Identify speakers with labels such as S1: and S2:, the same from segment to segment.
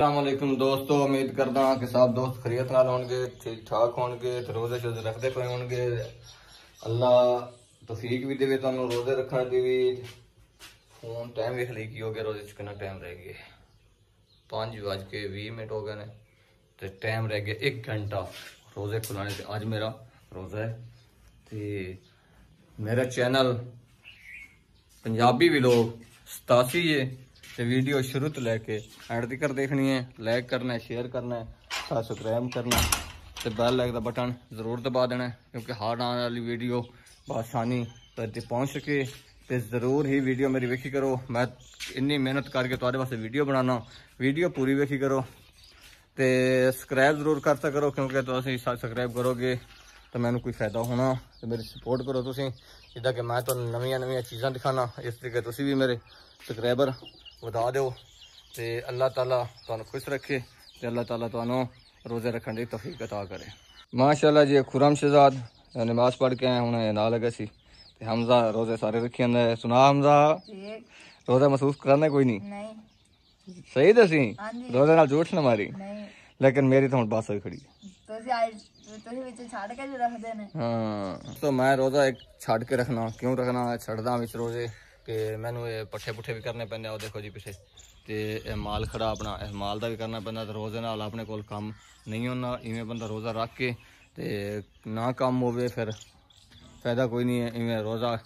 S1: ਅਸਲਾਮੁਅਲੈਕਮ ਦੋਸਤੋ ਉਮੀਦ ਕਰਦਾ ਹਾਂ ਕਿ ਸਭ ਦੋਸਤ ਖਰੀਅਤ ਨਾਲ ਹੋਣਗੇ ਠੀਕ ਠਾਕ ਹੋਣਗੇ ਤੇ ਰੋਜ਼ੇ ਸ਼ੋਜ਼ੇ ਰੱਖਦੇ ਪਏ ਹੋਣਗੇ ਅੱਲਾ ਤੌਫੀਕ ਵੀ ਦੇਵੇ ਤੁਹਾਨੂੰ ਰੋਜ਼ੇ ਰੱਖਣ ਦੀ ਵੀ ਫੋਨ ਟਾਈਮ ਵੇਖ ਲਈ ਕੀ ਹੋ ਗਿਆ ਰੋਜ਼ੇ ਚ ਕਿੰਨਾ ਟਾਈਮ ਰਹਿ ਗਿਆ 5 ਕੇ 20 ਮਿੰਟ ਹੋ ਗਏ ਨੇ ਤੇ ਟਾਈਮ ਰਹਿ ਗਿਆ 1 ਘੰਟਾ ਰੋਜ਼ੇ ਖੁਲਾਣੇ ਤੇ ਅੱਜ ਮੇਰਾ ਰੋਜ਼ਾ ਹੈ ਤੇ ਮੇਰਾ ਚੈਨਲ ਪੰਜਾਬੀ ਵਲੋਗ 87 ਹੈ ਤੇ ਵੀਡੀਓ ਸ਼ੁਰੂ ਤੋਂ ਲੈ ਕੇ ਐਂਡ ਤੱਕ ਦੇਖਣੀ ਹੈ ਲਾਈਕ ਕਰਨਾ ਹੈ ਸ਼ੇਅਰ ਕਰਨਾ ਹੈ ਸਬਸਕ੍ਰਾਈਬ ਕਰਨਾ ਤੇ ਬੈਲ ਲਾਈਕ ਦਾ ਬਟਨ ਜ਼ਰੂਰ ਦਬਾ ਦੇਣਾ ਕਿਉਂਕਿ ਹਰ ਆਉਣ ਵਾਲੀ ਵੀਡੀਓ ਬਾਸਾਨੀ ਤੇ ਪਹੁੰਚ ਸਕੇ ਤੇ ਜ਼ਰੂਰ ਹੀ ਵੀਡੀਓ ਮੇਰੀ ਵੇਖੀ ਕਰੋ ਮੈਂ ਇੰਨੀ ਮਿਹਨਤ ਕਰਕੇ ਤੁਹਾਡੇ ਵਾਸਤੇ ਵੀਡੀਓ ਬਣਾਉਣਾ ਵੀਡੀਓ ਪੂਰੀ ਵੇਖੀ ਕਰੋ ਤੇ ਸਬਸਕ੍ਰਾਈਬ ਜ਼ਰੂਰ ਕਰਤਾ ਕਰੋ ਕਿਉਂਕਿ ਤੁਸੀਂ ਸਬਸਕ੍ਰਾਈਬ ਕਰੋਗੇ ਤਾਂ ਮੈਨੂੰ ਕੋਈ ਫਾਇਦਾ ਹੋਣਾ ਤੇ ਮੇਰੀ ਸਪੋਰਟ ਕਰੋ ਤੁਸੀਂ ਜਿੱਦਾਂ ਕਿ ਮੈਂ ਤੁਹਾਨੂੰ ਨਵੀਆਂ ਨਵੀਆਂ ਚੀਜ਼ਾਂ ਦਿਖਾਣਾ ਇਸ ਤਰੀਕੇ ਤੁਸੀਂ ਵੀ ਮੇਰੇ ਸਬਸਕ੍ਰਾਈਬਰ ਵਧਾ ਦਿਓ ਤੇ ਅੱਲਾਹ ਤਾਲਾ ਤੁਹਾਨੂੰ ਖੁਸ਼ ਰੱਖੇ ਤੇ ਅੱਲਾਹ ਤਾਲਾ ਤੁਹਾਨੂੰ ਰੋਜ਼ੇ ਰੱਖਣ ਦੀ ਤੌਫੀਕ عطا ਕਰੇ ਮਾਸ਼ਾਅੱਲਾ ਜੀ ਖੁਰਮ ਸ਼ਹਜ਼ਾਦ ਨਮਾਜ਼ ਪੜ੍ਹ ਕੇ ਆਏ ਹੁਣ ਇਹ ਨਾਲ ਲਗੇ ਸੀ ਤੇ ਹਮਜ਼ਾ ਰੋਜ਼ੇ ਸਾਰੇ ਰੱਖੀ ਜਾਂਦਾ ਸੁਣਾ ਹਮਜ਼ਾ ਰੋਜ਼ਾ ਮਹਿਸੂਸ ਕਰਨਾ ਕੋਈ ਨਹੀਂ ਨਹੀਂ ਸਹੀ ਦਸੀ ਰੋਜ਼ੇ ਨਾਲ ਜੋਸ਼ ਨਾ ਮਾਰੀ ਨਹੀਂ ਲੇਕਿਨ ਮੇਰੀ ਤਾਂ ਹੁਣ ਬਸ ਹੋਈ ਖੜੀ ਤੁਸੀਂ ਤੁਸੀਂ ਵਿੱਚ ਛੱਡ ਕੇ ਰੱਖਦੇ ਨੇ ਹਾਂ ਤਾਂ ਮੈਂ ਰੋਜ਼ਾ ਇੱਕ ਛੱਡ ਕੇ ਰੱਖਣਾ ਕਿਉਂ ਰੱਖਣਾ ਛੱਡਦਾ ਵਿੱਚ ਰੋਜ਼ੇ ਕਿ ਮੈਨੂੰ ਇਹ ਪੱਠੇ ਪੁੱਠੇ ਵੀ ਕਰਨੇ ਪੈਂਦੇ ਆ ਉਹ ਦੇਖੋ ਜੀ ਪਿੱਛੇ ਤੇ ਇਹ ਮਾਲ ਖੜਾ ਆਪਣਾ ਇਹ ਮਾਲ ਦਾ ਵੀ ਕਰਨਾ ਪੈਂਦਾ ਤੇ ਰੋਜ਼ ਨਾਲ ਆਪਣੇ ਕੋਲ ਕੰਮ ਨਹੀਂ ਹੁੰਦਾ ਇਵੇਂ ਬੰਦਾ ਰੋਜ਼ਾ ਰੱਖ ਕੇ ਤੇ ਨਾ ਕੰਮ ਹੋਵੇ ਫਿਰ ਫਾਇਦਾ ਕੋਈ ਨਹੀਂ ਹੈ ਇਵੇਂ ਰੋਜ਼ਾ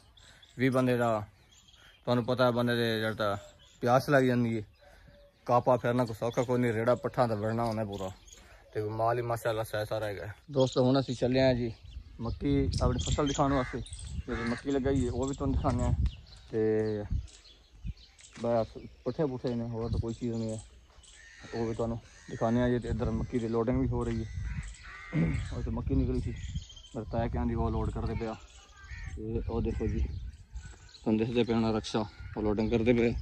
S1: ਵੀ ਬੰਦੇ ਦਾ ਤੁਹਾਨੂੰ ਪਤਾ ਹੈ ਬੰਦੇ ਦੇ ਜਿਹੜਾ ਪਿਆਸ ਲੱਗ ਜਾਂਦੀ ਹੈ ਕਾਪਾ ਫੇਰਨਾ ਕੋ ਸੌਖਾ ਕੋਈ ਨਹੀਂ ਰੇੜਾ ਪੱਠਾ ਦਾ ਵੜਨਾ ਹੁੰਦਾ ਪੂਰਾ ਤੇ ਮਾਲ ਹੀ ਮਾਸ਼ਾਅੱਲਾ ਸਹਿ ਸਾਰਾ ਹੈਗਾ ਦੋਸਤੋ ਹੁਣ ਅਸੀਂ ਚੱਲੇ ਆ ਜੀ ਮੱਕੀ ਆਪਣੀ ਫਸਲ ਦਿਖਾਉਣ ਵਾਸਤੇ ਜਿਹੜੀ ਮੱਕੀ ਲਗਾਈ ਹੈ ਉਹ ਵੀ ਤੁਹਾਨੂੰ ਦਿਖਾਣੇ ਆ ਤੇ ਬਸ ਪੁੱਠੇ ਪੁੱਠੇ ਨੇ ਹੋਰ ਤਾਂ ਕੋਈ ਚੀਜ਼ ਨਹੀਂ ਹੈ ਉਹ ਵੀ ਤੁਹਾਨੂੰ ਦਿਖਾਣੇ ਆ ਜੇ ਤੇ ਇਧਰ ਮੱਕੀ ਦੀ ਲੋਡਿੰਗ ਵੀ ਹੋ ਰਹੀ ਹੈ ਉਹ ਤੇ ਮੱਕੀ ਨਿਕਲੀ ਸੀ ਵਰਤਾਇਆ ਕਹਿੰਦੀ ਉਹ ਲੋਡ ਕਰਦੇ ਪਿਆ ਤੇ ਉਹ ਦੇਖੋ ਜੀ ਸੰਦੇਸ਼ ਦੇ ਪਿਆਣਾ ਰਕਸ਼ਾ ਉਹ ਲੋਡਿੰਗ ਕਰਦੇ ਪਏ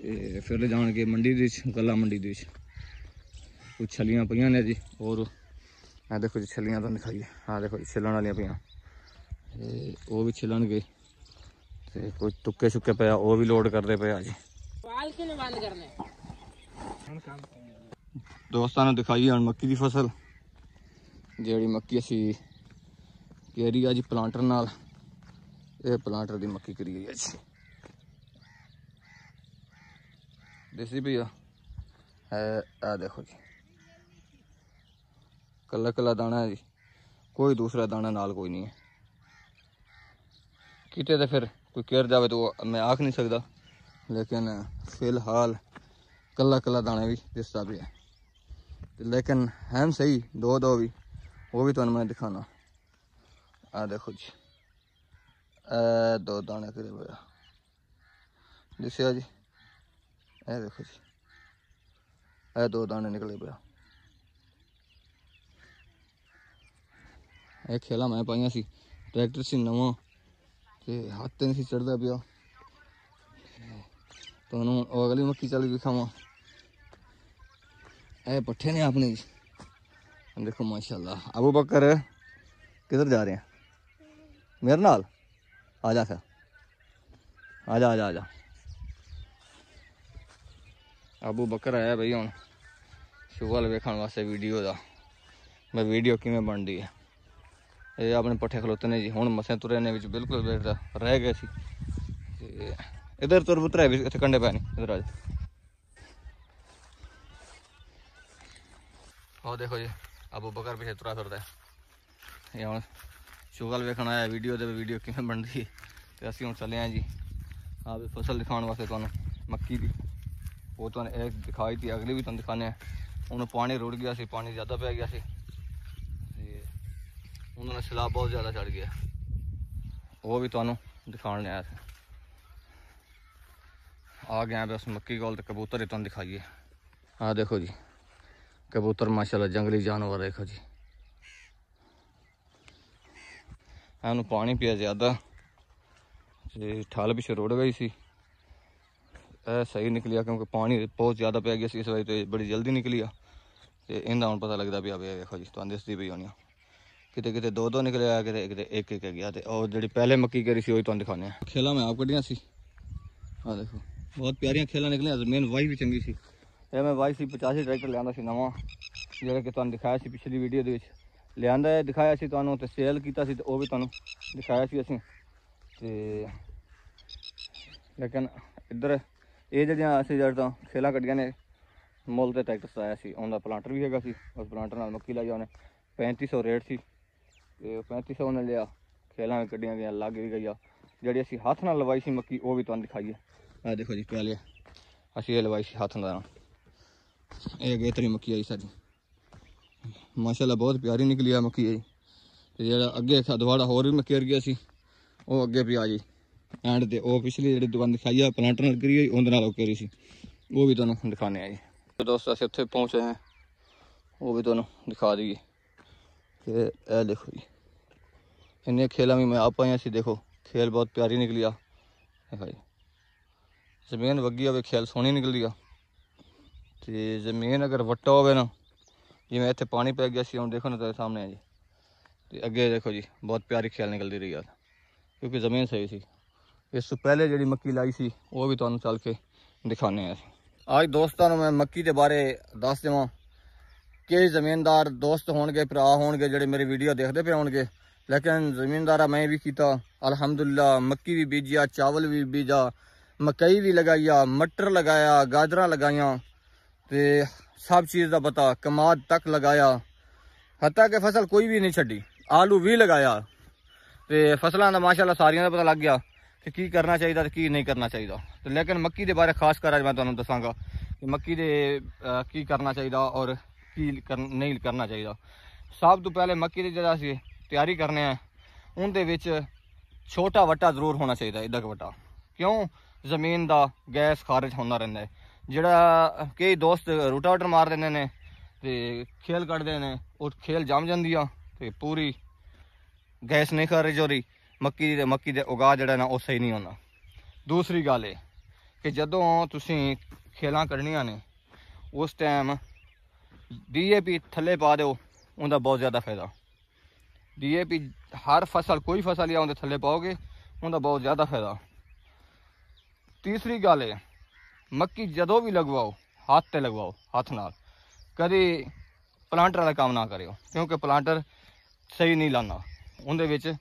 S1: ਤੇ ਫਿਰ ਲੈ ਜਾਣਗੇ ਮੰਡੀ ਦੇ ਵਿੱਚ ਗੱਲਾ ਮੰਡੀ ਦੇ ਵਿੱਚ ਉਹ ਛਲੀਆਂ ਪਈਆਂ ਨੇ ਜੀ ਹੋਰ ਆ ਦੇਖੋ ਜੀ ਛਲੀਆਂ ਤਾਂ ਦਿਖਾਈਏ ਆ ਦੇਖੋ ਛਿਲਣ ਵਾਲੀਆਂ ਪਈਆਂ ਉਹ ਵੀ ਛਿਲਣਗੇ ਤੇ ਕੋਈ ਤੁੱਕੇ ਸੁੱਕੇ ਪਿਆ ਉਹ ਵੀ ਲੋਡ ਕਰਦੇ ਪਏ ਆ ਜੀ ਪਾਲ ਕੇ ਬੰਦ ਕਰਨੇ ਦੋਸਤਾਂ ਨੂੰ ਦਿਖਾਈ ਹਣ ਮੱਕੀ ਦੀ ਫਸਲ ਜਿਹੜੀ ਮੱਕੀ ਅਸੀਂ ਕੇਰੀ ਆ ਜੀ ਪਲਾਂਟਰ ਨਾਲ ਇਹ ਪਲਾਂਟਰ ਦੀ ਮੱਕੀ ਕਰੀ ਹੋਈ ਹੈ ਜੀ ਦੇਸੀ ਭਈਆ ਹੈ ਆ ਦੇਖੋ ਜੀ ਕੱਲਾ ਕੱਲਾ ਦਾਣਾ ਹੈ ਜੀ ਕੋਈ ਦੂਸਰਾ ਦਾਣਾ ਨਾਲ ਕੋਈ ਨਹੀਂ ਹੈ ਕੀਤੇ ਤਾਂ ਫਿਰ कोई केर जावे तो मैं आख नहीं सकता लेकिन फिलहाल कला कला दाने भी दिसता भी है लेकिन हैम सही दो दो भी वो भी तुम मैं दिखाना आ देखो जी ए दो दाने किरे बया जी ए देखो जी ए दो दाने निकले पे ਇਹ ਖੇਲਾ ਮੈਂ ਪਾਈਆਂ ਸੀ ਟਰੈਕਟਰ ਸੀ ਨਵਾਂ हाथ नहीं चढ़ता ਚੜਦਾ ਪਿਆ ਤੁਹਾਨੂੰ ਅਗਲੀ ਮੱਕੀ ਚੱਲ ਵਿਖਾਵਾਂ ਇਹ ਪੱਠੇ ਨੇ ਆਪਣੇ देखो माशाल्लाह अबू बकर किधर जा रहे हैं मेरे नाल आ जा सर आ जा आ जा आ जा अबू बकर आया भाई हूँ शुगर वेखण वास्ते वीडियो का मैं वीडियो किमें बन बनती है ਇਹ ਆਪਣੇ ਪੱਠੇ ਖਲੋਤੇ ਨੇ ਜੀ ਹੁਣ ਮਸਾਂ ਤੁਰੇ ਨੇ ਵਿੱਚ ਬਿਲਕੁਲ ਰਹਿ ਗਏ ਸੀ ਤੇ ਇਧਰ ਤੁਰ ਪੁੱਤਰ ਹੈ ਇੱਥੇ ਕੰਡੇ ਪੈ ਨਹੀਂ ਇਧਰ ਆ ਜਾ ਆਹ ਦੇਖੋ ਜੀ ਅਬੂ ਬਕਰ ਵੀ ਇੱਥੇ ਤੁਰਾ ਫਿਰਦਾ ਇਹ ਹੁਣ ਸ਼ੁਗਲ ਵੇਖਣ ਆਇਆ ਵੀਡੀਓ ਦੇ ਵੀਡੀਓ ਕਿਵੇਂ ਬਣਦੀ ਹੈ ਤੇ ਅਸੀਂ ਹੁਣ ਚੱਲੇ ਆਂ ਜੀ ਆਹ ਵੀ ਫਸਲ ਦਿਖਾਉਣ ਵਾਸਤੇ ਤੁਹਾਨੂੰ ਮੱਕੀ ਦੀ ਉਹ ਤੁਹਾਨੂੰ ਇਹ ਦਿਖਾਈ ਤੀ ਅਗਲੀ ਵੀ ਤੁਹਾਨੂੰ ਦਿਖਾਣੇ ਆ ਉਹਨੂੰ ਪਾਣੀ ਰੁੜ ਗਿਆ ਸੀ ਪਾਣੀ ਜ਼ਿਆਦਾ ਪੈ ਗਿਆ ਸੀ ਉਹਨਾਂ ਦਾ ਸਲਾਬ ਬਹੁਤ ਜ਼ਿਆਦਾ ਚੜ ਗਿਆ ਉਹ ਵੀ ਤੁਹਾਨੂੰ ਦਿਖਾਉਣ ਆਇਆ ਸੀ ਆ ਗਿਆ ਬਸ ਮੱਕੀ ਗੋਲ ਤੇ ਕਬੂਤਰ ਇਹ ਤੁਹਾਨੂੰ ਦਿਖਾਈਏ ਆ ਦੇਖੋ ਜੀ ਕਬੂਤਰ ਮਾਸ਼ਾਅੱਲਾ ਜੰਗਲੀ ਜਾਨਵਰ ਦੇਖੋ ਜੀ ਇਹਨੂੰ ਪਾਣੀ ਪੀਆ ਜ਼ਿਆਦਾ ਤੇ ਠਾਲ ਪਿਛੇ ਰੋੜ ਗਈ ਸੀ ਇਹ ਸਹੀ ਨਿਕਲਿਆ ਕਿਉਂਕਿ ਪਾਣੀ ਬਹੁਤ ਜ਼ਿਆਦਾ ਪੈ ਗਿਆ ਸੀ ਇਸ ਵਾਰ ਤੇ ਬੜੀ ਜਲਦੀ ਨਿਕਲਿਆ ਤੇ ਇਹਦਾ ਹੁਣ ਪਤਾ ਲੱਗਦਾ ਵੀ ਆ ਵੇਖੋ ਜੀ ਤੁਹਾਨੂੰ ਦਿਸਦੀ ਪਈ ਹੋਣੀ ਆ ਕਿਤੇ ਕਿਤੇ ਦੋ ਦੋ ਨਿਕਲੇ ਆ ਕਿਤੇ ਕਿਤੇ ਇੱਕ ਇੱਕ ਗਿਆ ਤੇ ਉਹ ਜਿਹੜੀ ਪਹਿਲੇ ਮੱਕੀ ਕਰੀ ਸੀ ਉਹ ਤੁਹਾਨੂੰ ਦਿਖਾਉਂਦੇ ਆ ਖੇਲਾ ਮੈਂ ਆਪ ਕੱਢੀਆਂ ਸੀ ਆ ਦੇਖੋ ਬਹੁਤ ਪਿਆਰੀਆਂ ਖੇਲਾ ਨਿਕਲੀਆਂ ਜ਼ਮੀਨ ਵਾਈ ਵੀ ਚੰਗੀ ਸੀ ਇਹ ਮੈਂ ਵਾਈ ਸੀ 85 ਟਰੈਕਟਰ ਲਿਆਂਦਾ ਸੀ ਨਵਾਂ ਜਿਹੜਾ ਕਿ ਤੁਹਾਨੂੰ ਦਿਖਾਇਆ ਸੀ ਪਿਛਲੀ ਵੀਡੀਓ ਦੇ ਵਿੱਚ ਲਿਆਂਦਾ ਹੈ ਦਿਖਾਇਆ ਸੀ ਤੁਹਾਨੂੰ ਤੇ ਸੇਲ ਕੀਤਾ ਸੀ ਤੇ ਉਹ ਵੀ ਤੁਹਾਨੂੰ ਦਿਖਾਇਆ ਸੀ ਅਸੀਂ ਤੇ ਲੇਕਿਨ ਇੱਧਰ ਇਹ ਜਿਹੜੀਆਂ ਅਸੀਂ ਜੜ ਤੋਂ ਖੇਲਾ ਕੱਢੀਆਂ ਨੇ ਮੁੱਲ ਤੇ ਟਰੈਕਟਰ ਆਇਆ ਸੀ ਉਹਦਾ ਪਲਾਂਟਰ ਵੀ ਹੈਗਾ ਸੀ ਉਸ ਪਲਾਂਟਰ ਨਾਲ ਮੱਕੀ ਲਾਈ ਉਹਨੇ 3500 ਰੇਟ ਸੀ ਤੇ 3500 ਨੇ ਲਿਆ ਖੇਲਾਂ ਵਿੱਚ ਕੱਢੀਆਂ ਗਈਆਂ ਲੱਗ ਵੀ ਗਈਆਂ ਜਿਹੜੀ ਅਸੀਂ ਹੱਥ ਨਾਲ ਲਵਾਈ ਸੀ ਮੱਕੀ ਉਹ ਵੀ ਤੁਹਾਨੂੰ ਦਿਖਾਈਏ ਆ ਦੇਖੋ ਜੀ ਲਿਆ ਅਸੀਂ ਇਹ ਲਵਾਈ ਸੀ ਹੱਥ ਨਾਲ ਇਹ ਗੇਤਰੀ ਮੱਕੀ ਆਈ ਸਾਡੀ ਮਾਸ਼ਾਅੱਲਾ ਬਹੁਤ ਪਿਆਰੀ ਨਿਕਲੀ ਆ ਮੱਕੀ ਇਹ ਤੇ ਜਿਹੜਾ ਅੱਗੇ ਖਦਵਾੜਾ ਹੋਰ ਵੀ ਮੱਕੀ ਗਿਆ ਸੀ ਉਹ ਅੱਗੇ ਵੀ ਆ ਗਈ ਐਂਡ ਤੇ ਉਹ ਪਿਛਲੀ ਜਿਹੜੀ ਦੁਕਾਨ ਦਿਖਾਈ ਆ ਪਲਾਂਟਰ ਨਾਲ ਕਰੀ ਹੋਈ ਉਹਦੇ ਨਾਲ ਉਹ ਕਰੀ ਸੀ ਉਹ ਵੀ ਤੁਹਾਨੂੰ ਦਿਖਾਣੇ ਆ ਜੀ ਦੋਸਤੋ ਅਸੀਂ ਉੱਥੇ ਪਹੁੰਚੇ ਆ ਉਹ ਵੀ ਤੁਹਾਨੂੰ ਦਿਖਾ ਦਈਏ ये देखो जी इन्हें खेला भी मैं आ पाया सी देखो खेल बहुत प्यारी निकली आई जमीन वगी हो खेल सोहनी निकली आ तो जमीन अगर वट्टा होवे ना जिमें इतने पानी पै गया सी हम देखो ना तो सामने जी तो अगे देखो जी बहुत प्यारी खेल निकलती रही यार क्योंकि जमीन सही सी इस तो पहले जी मक्की लाई थी वो भी तुम चल के दिखाने आज दोस्तों मैं मक्की के बारे दस देव ਕਿ ਜ਼ਮੀਨਦਾਰ ਦੋਸਤ ਹੋਣਗੇ ਭਰਾ ਹੋਣਗੇ ਜਿਹੜੇ ਮੇਰੇ ਵੀਡੀਓ ਦੇਖਦੇ ਪਏ ਹੋਣਗੇ ਲੇਕਿਨ ਜ਼ਮੀਨਦਾਰਾ ਮੈਂ ਵੀ ਕੀਤਾ ਅਲਹਮਦੁਲਿਲਾ ਮੱਕੀ ਵੀ ਬੀਜਿਆ ਚਾਵਲ ਵੀ ਬੀਜਾ ਮਕਈ ਵੀ ਲਗਾਈਆ ਮਟਰ ਲਗਾਇਆ ਗਾਜਰਾਂ ਲਗਾਈਆਂ ਤੇ ਸਭ ਚੀਜ਼ ਦਾ ਪਤਾ ਕਮਾਦ ਤੱਕ ਲਗਾਇਆ ਹੱਤਾ ਕਿ ਫਸਲ ਕੋਈ ਵੀ ਨਹੀਂ ਛੱਡੀ ਆਲੂ ਵੀ ਲਗਾਇਆ ਤੇ ਫਸਲਾਂ ਦਾ ਮਾਸ਼ਾਅੱਲਾ ਸਾਰੀਆਂ ਦਾ ਪਤਾ ਲੱਗ ਗਿਆ ਕਿ ਕੀ ਕਰਨਾ ਚਾਹੀਦਾ ਤੇ ਕੀ ਨਹੀਂ ਕਰਨਾ ਚਾਹੀਦਾ ਤੇ ਲੇਕਿਨ ਮੱਕੀ ਦੇ ਬਾਰੇ ਖਾਸ ਕਰ ਅੱਜ ਮੈਂ ਤੁਹਾਨੂੰ ਦੱਸਾਂਗਾ ਕਿ ਮੱਕੀ ਦੇ ਕੀ ਕਰਨਾ ਚਾਹੀਦਾ ਔਰ ਫੀਲ ਨਹੀਂ ਕਰਨਾ ਚਾਹੀਦਾ ਸਭ ਤੋਂ ਪਹਿਲੇ ਮੱਕੀ ਦੀ ਜਿਹੜਾ ਅਸੀਂ ਤਿਆਰੀ ਕਰਨੇ ਆ ਉਹਦੇ ਵਿੱਚ ਛੋਟਾ ਵਟਾ ਜ਼ਰੂਰ ਹੋਣਾ ਚਾਹੀਦਾ ਇਦਾਂ ਵਟਾ ਕਿਉਂ ਜ਼ਮੀਨ ਦਾ ਗੈਸ ਖਾਰਜ ਹੁੰਦਾ ਰਹਿੰਦਾ ਹੈ ਜਿਹੜਾ ਕਈ ਦੋਸਤ ਰੂਟਾਵਟਰ ਮਾਰ ਦਿੰਦੇ ਨੇ ਤੇ ਖੇਲ ਕੱਢਦੇ ਨੇ ਉਹ ਖੇਲ ਜੰਮ ਜਾਂਦੀ ਆ ਤੇ ਪੂਰੀ ਗੈਸ ਨਹੀਂ ਖਾਰਜ ਹੋ ਰਹੀ ਮੱਕੀ ਦੇ ਮੱਕੀ ਦੇ ਉਗਾ ਜਿਹੜਾ ਨਾ ਉਹ ਸਹੀ ਨਹੀਂ ਹੁੰਦਾ ਦੂਸਰੀ ਗੱਲ ਇਹ ਕਿ ਜਦੋਂ ਤੁਸੀਂ ਖੇਲਾਂ ਕਰਨੀਆਂ ਨੇ ਉਸ ਟਾਈਮ ਡੀਏਪੀ ਥੱਲੇ ਪਾ ਦਿਓ ਉਹਦਾ ਬਹੁਤ ਜ਼ਿਆਦਾ ਫਾਇਦਾ ਡੀਏਪੀ ਹਰ ਫਸਲ ਕੋਈ ਫਸਲ ਆ ਉਹਦੇ ਥੱਲੇ ਪਾਓਗੇ ਉਹਦਾ ਬਹੁਤ ਜ਼ਿਆਦਾ ਫਾਇਦਾ ਤੀਸਰੀ ਗੱਲ ਹੈ ਮੱਕੀ ਜਦੋਂ ਵੀ ਲਗਵਾਓ ਹੱਥ ਤੇ ਲਗਵਾਓ ਹੱਥ ਨਾਲ ਕਦੇ ਪਲਾਂਟਰ ਵਾਲਾ ਕੰਮ ਨਾ ਕਰਿਓ ਕਿਉਂਕਿ ਪਲਾਂਟਰ ਸਹੀ ਨਹੀਂ ਲਾਣਾ ਉਹਦੇ ਵਿੱਚ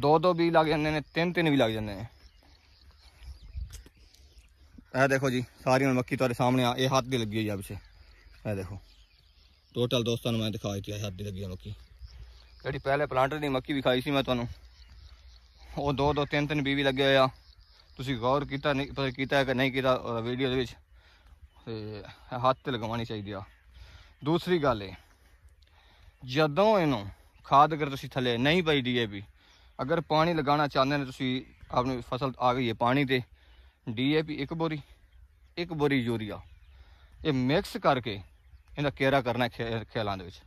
S1: ਦੋ ਦੋ ਵੀ ਲੱਗ ਜਾਂਦੇ ਨੇ ਤਿੰਨ ਤਿੰਨ ਵੀ ਲੱਗ ਜਾਂਦੇ ਨੇ ਇਹ ਦੇਖੋ ਜੀ ਸਾਰੀਆਂ ਮੱਕੀ ਤੁਹਾਡੇ ਸਾਹਮਣੇ ਆ ਇਹ ਹੱਥ ਦੀ ਲੱਗੀ ਹੋਈ ਆ ਪਿੱਛੇ ਇਹ ਦੇਖੋ ਟੋਟਲ ਦੋਸਤਾਂ ਨੂੰ ਮੈਂ ਦਿਖਾ ਦਿੱਤੀ ਹੈ ਦੀ ਲੱਗੀ ਮੱਕੀ ਜਿਹੜੀ ਪਹਿਲੇ ਪਲਾਂਟਰ ਦੀ ਮੱਕੀ ਵਿਖਾਈ ਸੀ ਮੈਂ ਤੁਹਾਨੂੰ ਉਹ ਦੋ ਦੋ ਤਿੰਨ ਤਿੰਨ ਬੀਵੀ ਲੱਗੇ ਹੋਏ ਆ ਤੁਸੀਂ ਗੌਰ ਕੀਤਾ ਨਹੀਂ ਪਤਾ ਕੀਤਾ ਕਿ ਨਹੀਂ ਕੀਤਾ ਵੀਡੀਓ ਦੇ ਵਿੱਚ ਤੇ ਹੱਥ ਤੇ ਲਗਵਾਉਣੀ ਚਾਹੀਦੀ ਆ ਦੂਸਰੀ ਗੱਲ ਇਹ ਜਦੋਂ ਇਹਨੂੰ ਖਾਦ ਅਗਰ ਤੁਸੀਂ ਥੱਲੇ ਨਹੀਂ ਪਾਈ ਡੀਏਪੀ ਅਗਰ ਪਾਣੀ ਲਗਾਉਣਾ ਚਾਹੁੰਦੇ ਨੇ ਤੁਸੀਂ ਆਪਣੀ ਫਸਲ ਆ ਗਈ ਹੈ ਪਾਣੀ ਤੇ ਡੀਏਪੀ ਇੱਕ ਬੋਰੀ ਇੱਕ ਬੋਰੀ ਯੂਰੀਆ ਇਹ ਮਿਕਸ ਕਰਕੇ ਇਹਦਾ ਕੇਰਾ ਕਰਨਾ ਖੇਲਾਂ ਦੇ ਵਿੱਚ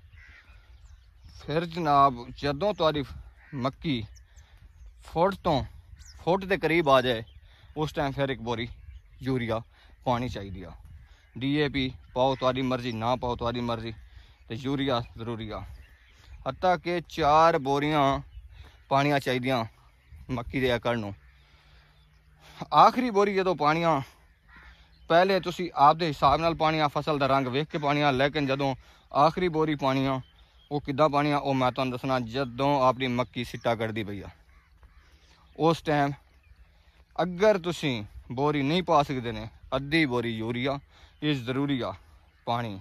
S1: ਫਿਰ ਜਨਾਬ ਜਦੋਂ ਤੁਹਾਡੀ ਮੱਕੀ ਫੁੱਟ ਤੋਂ ਫੁੱਟ ਦੇ ਕਰੀਬ ਆ ਜਾਏ ਉਸ ਟਾਈਮ ਫਿਰ ਇੱਕ ਬੋਰੀ ਯੂਰੀਆ ਪਾਣੀ ਚਾਹੀਦੀ ਆ ਡੀਏਪੀ ਪਾਓ ਤੁਹਾਡੀ ਮਰਜ਼ੀ ਨਾ ਪਾਓ ਤੁਹਾਡੀ ਮਰਜ਼ੀ ਤੇ ਯੂਰੀਆ ਜ਼ਰੂਰੀ ਆ ਹੱਤਾ ਕਿ ਚਾਰ ਬੋਰੀਆਂ ਪਾਣੀਆਂ ਚਾਹੀਦੀਆਂ ਮੱਕੀ ਦੇ ਆਕਰ ਨੂੰ ਆਖਰੀ ਬੋਰੀ ਜਦੋਂ ਪਾਣੀਆਂ ਪਹਿਲੇ ਤੁਸੀਂ ਆਪਦੇ ਹਿਸਾਬ ਨਾਲ ਪਾਣੀ ਆ ਫਸਲ ਦਾ ਰੰਗ ਵੇਖ ਕੇ ਪਾਣੀ ਆ ਲੇਕਿਨ ਜਦੋਂ ਆਖਰੀ ਬੋਰੀ ਪਾਣੀ ਆ ਉਹ ਕਿੱਦਾਂ ਪਾਣੀ ਆ ਉਹ ਮੈਂ ਤੁਹਾਨੂੰ ਦੱਸਣਾ ਜਦੋਂ ਆਪਣੀ ਮੱਕੀ ਸਿੱਟਾ ਕੱਢਦੀ ਪਈ ਆ ਉਸ ਟਾਈਮ ਅਗਰ ਤੁਸੀਂ ਬੋਰੀ ਨਹੀਂ ਪਾ ਸਕਦੇ ਨੇ ਅੱਧੀ ਬੋਰੀ ਯੂਰੀਆ ਇਹ ਜ਼ਰੂਰੀ ਆ ਪਾਣੀ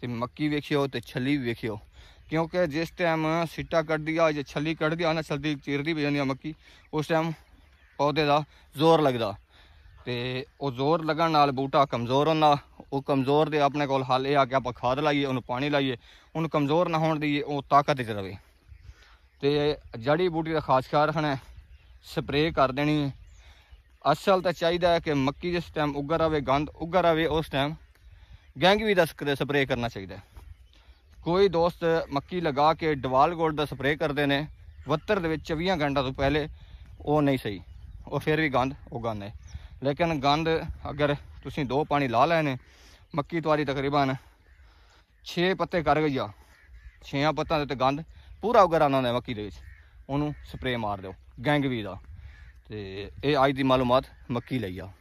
S1: ਤੇ ਮੱਕੀ ਵੇਖਿਓ ਤੇ ਛੱਲੀ ਵੇਖਿਓ ਕਿਉਂਕਿ ਜਿਸ ਟਾਈਮ ਸਿੱਟਾ ਕੱਢਦੀ ਆ ਜਾਂ ਛੱਲੀ ਕੱਢਦੀ ਆ ਨਾ ਛੱਲੀ ਚੀਰਦੀ ਪਈ ਜਾਂਦੀ ਆ ਮੱਕੀ ਉਸ ਟਾਈਮ ਪੌਦੇ ਦਾ ਜ਼ੋਰ ਲੱਗਦਾ ਤੇ ਉਹ ਜ਼ੋਰ ਲੱਗਣ ਨਾਲ ਬੂਟਾ ਕਮਜ਼ੋਰ ਹੁੰਦਾ ਉਹ ਕਮਜ਼ੋਰ ਦੇ ਆਪਣੇ ਕੋਲ ਹੱਲ ਇਹ ਆ ਕਿ ਆਪਾਂ ਖਾਦ ਲਾਈਏ ਉਹਨੂੰ ਪਾਣੀ ਲਾਈਏ ਉਹਨੂੰ ਕਮਜ਼ੋਰ ਨਾ ਹੋਣ ਦੀ ਉਹ ਤਾਕਤ ਦੇ ਰਵੇ ਤੇ ਜੜੀ ਬੂਟੀ ਦਾ ਖਾਸ ਖਿਆਲ ਰੱਖਣਾ ਸਪਰੇਅ ਕਰ ਦੇਣੀ ਹੈ ਅਸਲ ਤਾਂ ਚਾਹੀਦਾ ਹੈ ਕਿ ਮੱਕੀ ਜਿਸ ਟਾਈਮ ਉੱਗਰ ਆਵੇ ਗੰਦ ਉੱਗਰ ਆਵੇ ਉਸ ਟਾਈਮ ਗੈਂਗ ਵੀ ਦਾ ਸਪਰੇਅ ਕਰਨਾ ਚਾਹੀਦਾ ਕੋਈ ਦੋਸਤ ਮੱਕੀ ਲਗਾ ਕੇ ਡਵਾਲ ਗੋਲਡ ਦਾ ਸਪਰੇਅ ਕਰਦੇ ਨੇ ਵੱਤਰ ਦੇ ਵਿੱਚ 24 ਘੰਟਾ ਤੋਂ ਪਹਿਲੇ ਉਹ ਨਹੀਂ ਸਹੀ ਉਹ ਫਿਰ ਵੀ ਗੰਦ ਉਹ ਗੰਦ ਹੈ ਲੇਕਿਨ ਗੰਦ ਅਗਰ ਤੁਸੀਂ ਦੋ ਪਾਣੀ ਲਾ ਲੈਣੇ ਮੱਕੀ ਤੁਹਾਡੀ ਤਕਰੀਬਨ 6 ਪੱਤੇ ਕਰ ਗਈ ਆ 6 ਪੱਤਾਂ ਦੇ ਤੇ ਗੰਦ ਪੂਰਾ ਆਉਂਦਾ ਨੇ ਮੱਕੀ ਦੇ ਵਿੱਚ ਉਹਨੂੰ ਸਪਰੇਅ ਮਾਰ ਦਿਓ ਗੈਂਗਵੀ ਦਾ ਤੇ ਇਹ ਅੱਜ ਦੀ ਮਾਲੂਮਾਤ ਮੱਕੀ ਲਈ ਆ